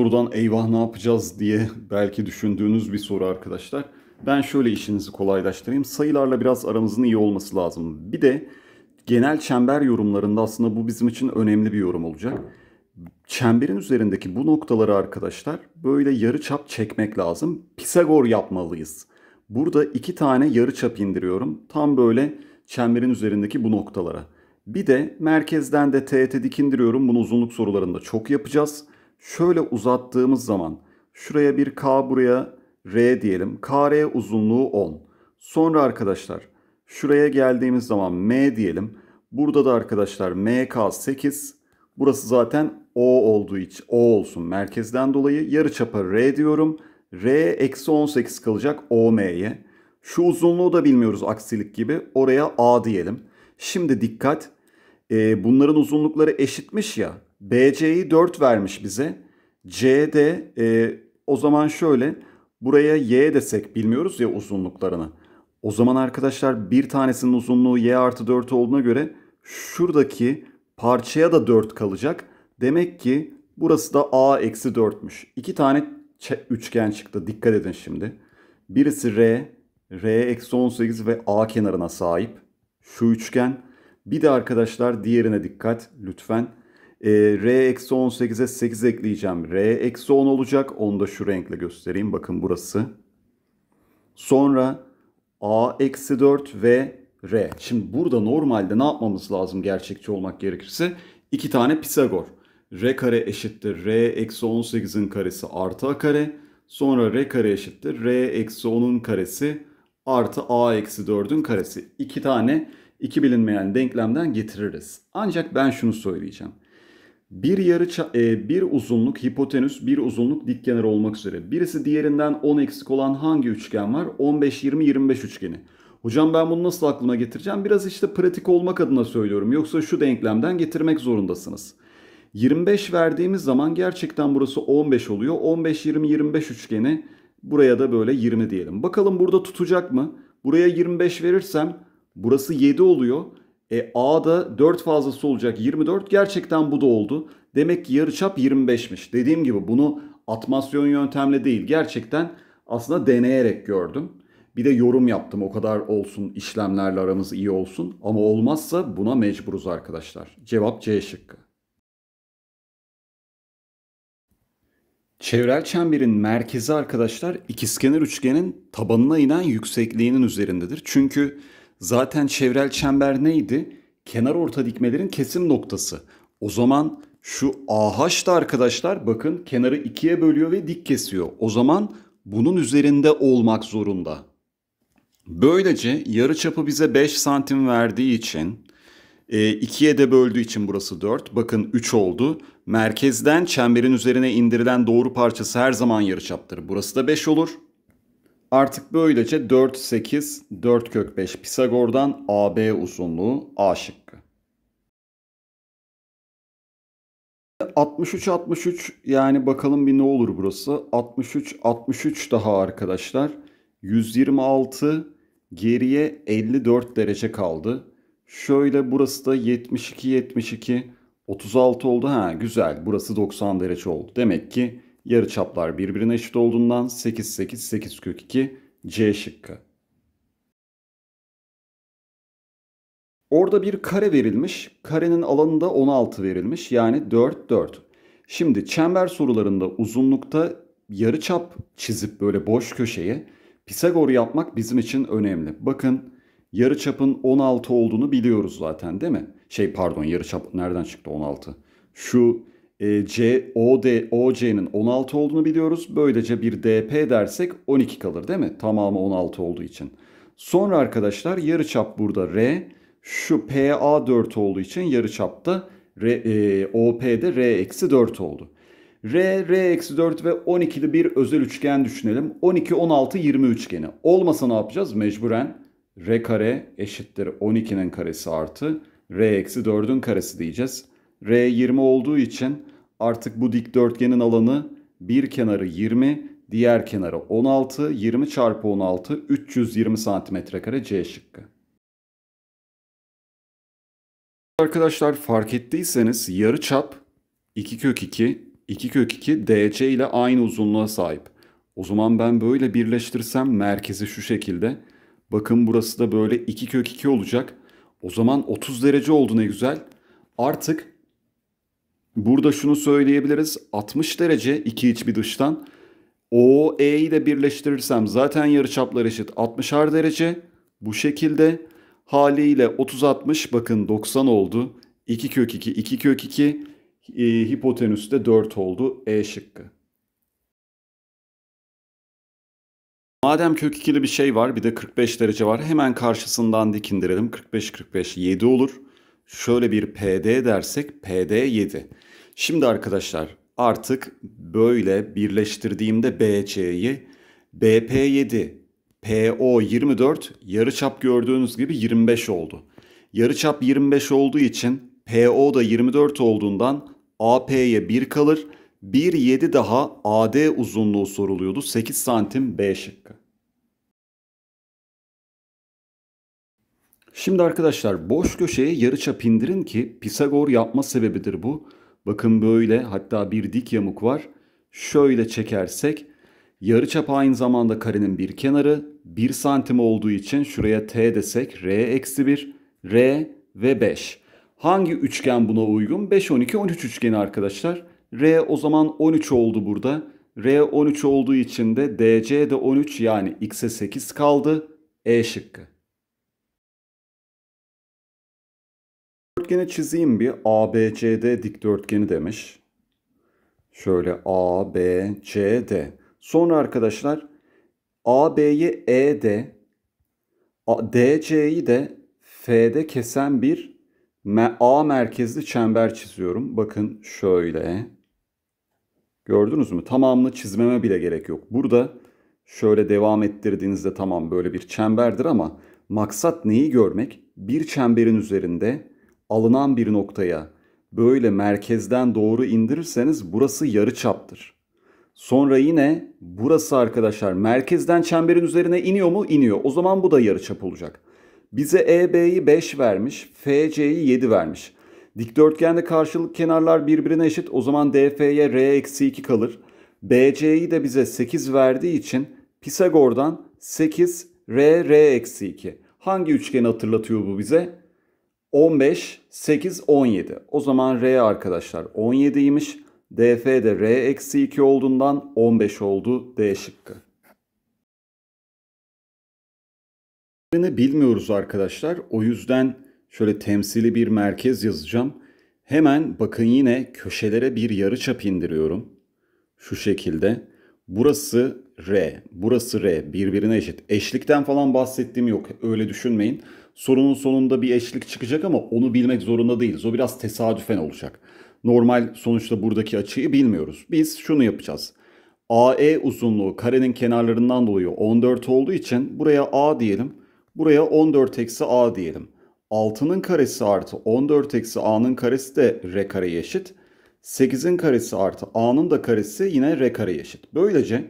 buradan eyvah ne yapacağız diye belki düşündüğünüz bir soru arkadaşlar. Ben şöyle işinizi kolaylaştırayım. Sayılarla biraz aramızın iyi olması lazım. Bir de genel çember yorumlarında aslında bu bizim için önemli bir yorum olacak. Çemberin üzerindeki bu noktaları arkadaşlar böyle yarı çap çekmek lazım. Pisagor yapmalıyız. Burada iki tane yarı çap indiriyorum. Tam böyle çemberin üzerindeki bu noktalara. Bir de merkezden de teğete dik indiriyorum. Bunu uzunluk sorularında çok yapacağız şöyle uzattığımız zaman şuraya bir K buraya R diyelim. KR uzunluğu 10. Sonra arkadaşlar şuraya geldiğimiz zaman M diyelim. Burada da arkadaşlar MK 8. Burası zaten O olduğu için O olsun merkezden dolayı. Yarıçapa R diyorum. R eksi 18 kalacak OM'ye. Şu uzunluğu da bilmiyoruz aksilik gibi. Oraya A diyelim. Şimdi dikkat. E, bunların uzunlukları eşitmiş ya. BC'yi 4 vermiş bize. C'de e, o zaman şöyle buraya Y desek bilmiyoruz ya uzunluklarını. O zaman arkadaşlar bir tanesinin uzunluğu Y artı 4 olduğuna göre şuradaki parçaya da 4 kalacak. Demek ki burası da A eksi 4'müş. İki tane üçgen çıktı dikkat edin şimdi. Birisi R, R eksi 18 ve A kenarına sahip. Şu üçgen. Bir de arkadaşlar diğerine dikkat lütfen. E, R-18'e 8 ekleyeceğim. R-10 eksi olacak. Onu da şu renkle göstereyim. Bakın burası. Sonra A-4 eksi ve R. Şimdi burada normalde ne yapmamız lazım gerçekçi olmak gerekirse? iki tane Pisagor. R kare eşittir R eksi 18'in karesi artı A kare. Sonra R kare eşittir R eksi 10'un karesi artı A eksi 4'ün karesi. İki tane iki bilinmeyen denklemden getiririz. Ancak ben şunu söyleyeceğim bir yarı e, bir uzunluk hipotenüs, bir uzunluk dik kenar olmak üzere. Birisi diğerinden 10 eksik olan hangi üçgen var? 15 20 25 üçgeni. Hocam ben bunu nasıl aklıma getireceğim? Biraz işte pratik olmak adına söylüyorum. Yoksa şu denklemden getirmek zorundasınız. 25 verdiğimiz zaman gerçekten burası 15 oluyor. 15 20 25 üçgeni buraya da böyle 20 diyelim. Bakalım burada tutacak mı? Buraya 25 verirsem burası 7 oluyor. E, A'da 4 fazlası olacak 24. Gerçekten bu da oldu. Demek ki yarıçap 25'miş. Dediğim gibi bunu atmasyon yöntemle değil gerçekten aslında deneyerek gördüm. Bir de yorum yaptım o kadar olsun işlemlerle aramız iyi olsun ama olmazsa buna mecburuz arkadaşlar. Cevap C şıkkı. Çevrel çemberin merkezi arkadaşlar ikizkenar üçgenin tabanına inen yüksekliğinin üzerindedir. Çünkü Zaten çevrel çember neydi? Kenar orta dikmelerin kesim noktası. O zaman şu AH da arkadaşlar bakın kenarı ikiye bölüyor ve dik kesiyor. O zaman bunun üzerinde olmak zorunda. Böylece yarıçapı bize 5 santim verdiği için e, ikiye de böldüğü için burası 4. Bakın 3 oldu. Merkezden çemberin üzerine indirilen doğru parçası her zaman yarıçaptır. Burası da 5 olur. Artık böylece 4, 8, 4 kök 5 Pisagor'dan AB uzunluğu A şıkkı. 63 63 yani bakalım bir ne olur burası. 63 63 daha arkadaşlar. 126 geriye 54 derece kaldı. Şöyle burası da 72 72 36 oldu. Ha güzel. Burası 90 derece oldu. Demek ki Yarıçaplar birbirine eşit olduğundan 8 8 8 kök 2 C şıkkı. Orada bir kare verilmiş. Karenin alanında 16 verilmiş. Yani 4 4. Şimdi çember sorularında uzunlukta yarıçap çizip böyle boş köşeye Pisagor yapmak bizim için önemli. Bakın yarıçapın 16 olduğunu biliyoruz zaten değil mi? Şey pardon yarıçap nereden çıktı 16? Şu e, C, OD, OC'nin 16 olduğunu biliyoruz. Böylece bir DP dersek 12 kalır değil mi? Tamamı 16 olduğu için. Sonra arkadaşlar yarıçap burada R. Şu PA 4 olduğu için yarıçapta R, e, OP'de R eksi 4 oldu. R, R eksi 4 ve 12'li bir özel üçgen düşünelim. 12, 16, 20 üçgeni. Olmasa ne yapacağız? Mecburen R kare eşittir 12'nin karesi artı R eksi 4'ün karesi diyeceğiz. R 20 olduğu için artık bu dikdörtgenin alanı bir kenarı 20, diğer kenarı 16, 20 çarpı 16, 320 santimetre kare C şıkkı. Arkadaşlar fark ettiyseniz yarı çap 2 kök 2, 2 kök 2 DC ile aynı uzunluğa sahip. O zaman ben böyle birleştirsem merkezi şu şekilde. Bakın burası da böyle 2 kök 2 olacak. O zaman 30 derece oldu ne güzel. Artık Burada şunu söyleyebiliriz. 60 derece iki iç bir dıştan. O E'yi de birleştirirsem zaten yarıçaplar eşit 60'ar derece. Bu şekilde haliyle 30 60 bakın 90 oldu. 2 kök 2 2 kök 2 e, ee, hipotenüs de 4 oldu E şıkkı. Madem kök ikili bir şey var bir de 45 derece var hemen karşısından dikindirelim. 45 45 7 olur. Şöyle bir PD dersek PD 7. Şimdi arkadaşlar artık böyle birleştirdiğimde BC'yi BP7, PO24 yarıçap gördüğünüz gibi 25 oldu. Yarıçap 25 olduğu için PO da 24 olduğundan AP'ye 1 kalır. 1.7 daha AD uzunluğu soruluyordu. 8 santim B şıkkı. Şimdi arkadaşlar boş köşeye yarıçap indirin ki Pisagor yapma sebebidir bu. Bakın böyle hatta bir dik yamuk var. Şöyle çekersek yarıçap aynı zamanda karenin bir kenarı 1 santim olduğu için şuraya t desek r eksi 1, r ve 5. Hangi üçgen buna uygun? 5, 12, 13 üçgeni arkadaşlar. R o zaman 13 oldu burada. R 13 olduğu için de DC de 13 yani x'e 8 kaldı. E şıkkı. dikdörtgeni çizeyim bir. ABCD dikdörtgeni demiş. Şöyle ABCD. Sonra arkadaşlar AB'yi ED, DC'yi de F'de kesen bir A merkezli çember çiziyorum. Bakın şöyle. Gördünüz mü? Tamamını çizmeme bile gerek yok. Burada şöyle devam ettirdiğinizde tamam böyle bir çemberdir ama maksat neyi görmek? Bir çemberin üzerinde alınan bir noktaya böyle merkezden doğru indirirseniz burası yarı çaptır. Sonra yine burası arkadaşlar merkezden çemberin üzerine iniyor mu? İniyor. O zaman bu da yarı çap olacak. Bize EB'yi 5 vermiş, FC'yi 7 vermiş. Dikdörtgende karşılık kenarlar birbirine eşit. O zaman DF'ye R eksi 2 kalır. BC'yi de bize 8 verdiği için Pisagor'dan 8 R R eksi 2. Hangi üçgeni hatırlatıyor bu bize? 15, 8, 17. O zaman R arkadaşlar 17'ymiş. DF de R eksi 2 olduğundan 15 oldu D şıkkı. Bilmiyoruz arkadaşlar. O yüzden şöyle temsili bir merkez yazacağım. Hemen bakın yine köşelere bir yarıçap indiriyorum. Şu şekilde. Burası R, burası R birbirine eşit. Eşlikten falan bahsettiğim yok. Öyle düşünmeyin sorunun sonunda bir eşlik çıkacak ama onu bilmek zorunda değiliz. O biraz tesadüfen olacak. Normal sonuçta buradaki açıyı bilmiyoruz. Biz şunu yapacağız. AE uzunluğu karenin kenarlarından dolayı 14 olduğu için buraya A diyelim. Buraya 14 eksi A diyelim. 6'nın karesi artı 14 eksi A'nın karesi de R kareye eşit. 8'in karesi artı A'nın da karesi yine R kareye eşit. Böylece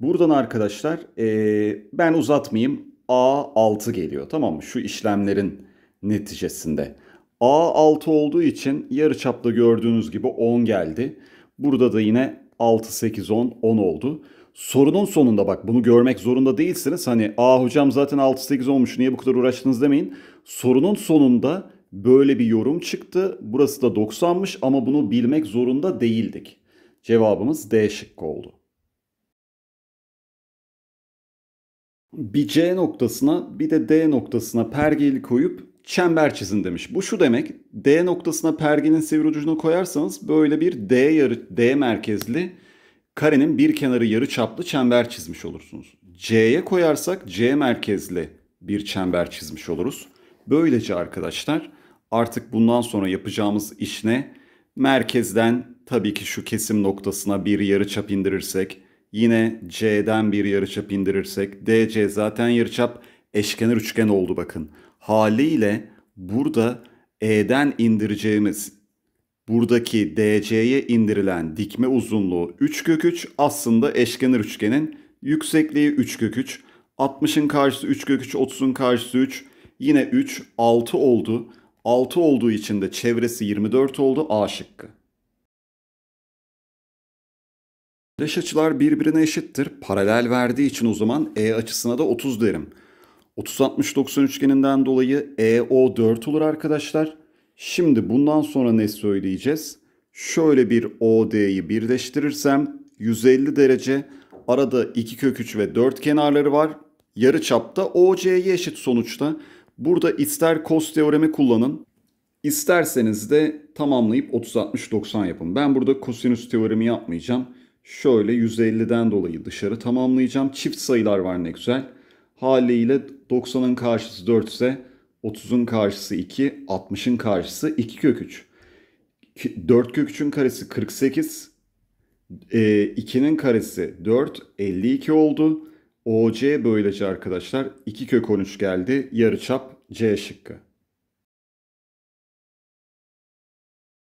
buradan arkadaşlar ee, ben uzatmayayım. A6 geliyor. Tamam mı? Şu işlemlerin neticesinde. A6 olduğu için yarı çapta gördüğünüz gibi 10 geldi. Burada da yine 6, 8, 10, 10 oldu. Sorunun sonunda bak bunu görmek zorunda değilsiniz. Hani aa hocam zaten 6, 8 olmuş niye bu kadar uğraştınız demeyin. Sorunun sonunda böyle bir yorum çıktı. Burası da 90'mış ama bunu bilmek zorunda değildik. Cevabımız D şıkkı oldu. bir C noktasına bir de D noktasına pergeli koyup çember çizin demiş. Bu şu demek D noktasına pergenin sivri ucunu koyarsanız böyle bir D yarı D merkezli karenin bir kenarı yarı çaplı çember çizmiş olursunuz. C'ye koyarsak C merkezli bir çember çizmiş oluruz. Böylece arkadaşlar artık bundan sonra yapacağımız iş ne? Merkezden tabii ki şu kesim noktasına bir yarı çap indirirsek Yine C'den bir yarıçap indirirsek DC zaten yarıçap eşkenar üçgen oldu bakın. Haliyle burada E'den indireceğimiz buradaki DC'ye indirilen dikme uzunluğu 3 kök 3 aslında eşkenar üçgenin yüksekliği 3 kök 3. 60'ın karşısı 3 kök 3, 30'un karşısı 3. Yine 3, 6 oldu. 6 olduğu için de çevresi 24 oldu A şıkkı. Dış açılar birbirine eşittir. Paralel verdiği için o zaman E açısına da 30 derim. 30-60-90 üçgeninden dolayı EO 4 olur arkadaşlar. Şimdi bundan sonra ne söyleyeceğiz? Şöyle bir OD'yi birleştirirsem 150 derece arada 2 kök 3 ve 4 kenarları var. Yarı çapta OC'ye eşit sonuçta. Burada ister cos teoremi kullanın isterseniz de tamamlayıp 30-60-90 yapın. Ben burada kosinüs teoremi yapmayacağım. Şöyle 150'den dolayı dışarı tamamlayacağım. Çift sayılar var ne güzel. Haliyle 90'ın karşısı 4 ise 30'un karşısı 2, 60'ın karşısı 2 kök 3. 4 kök 3'ün karesi 48, 2'nin e, karesi 4, 52 oldu. OC böylece arkadaşlar 2 kök 13 geldi. Yarıçap C şıkkı.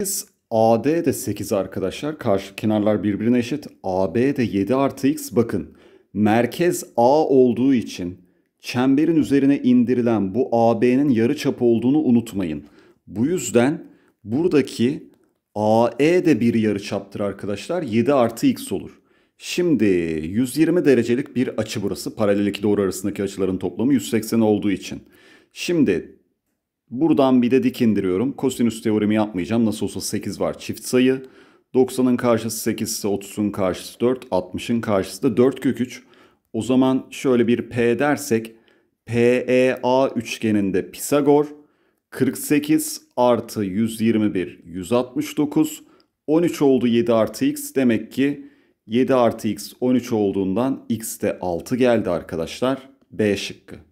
Biz AD de 8 arkadaşlar. Karşı kenarlar birbirine eşit. AB de 7 artı x. Bakın merkez A olduğu için çemberin üzerine indirilen bu AB'nin yarı çapı olduğunu unutmayın. Bu yüzden buradaki AE de bir yarı çaptır arkadaşlar. 7 artı x olur. Şimdi 120 derecelik bir açı burası. Paralel iki doğru arasındaki açıların toplamı 180 olduğu için. Şimdi Buradan bir de dik indiriyorum. Kosinüs teoremi yapmayacağım. Nasıl olsa 8 var çift sayı. 90'ın karşısı 8 ise 30'un karşısı 4. 60'ın karşısı da 4 kök 3. O zaman şöyle bir P dersek PEA üçgeninde Pisagor 48 artı 121 169 13 oldu 7 artı x demek ki 7 artı x 13 olduğundan x de 6 geldi arkadaşlar. B şıkkı.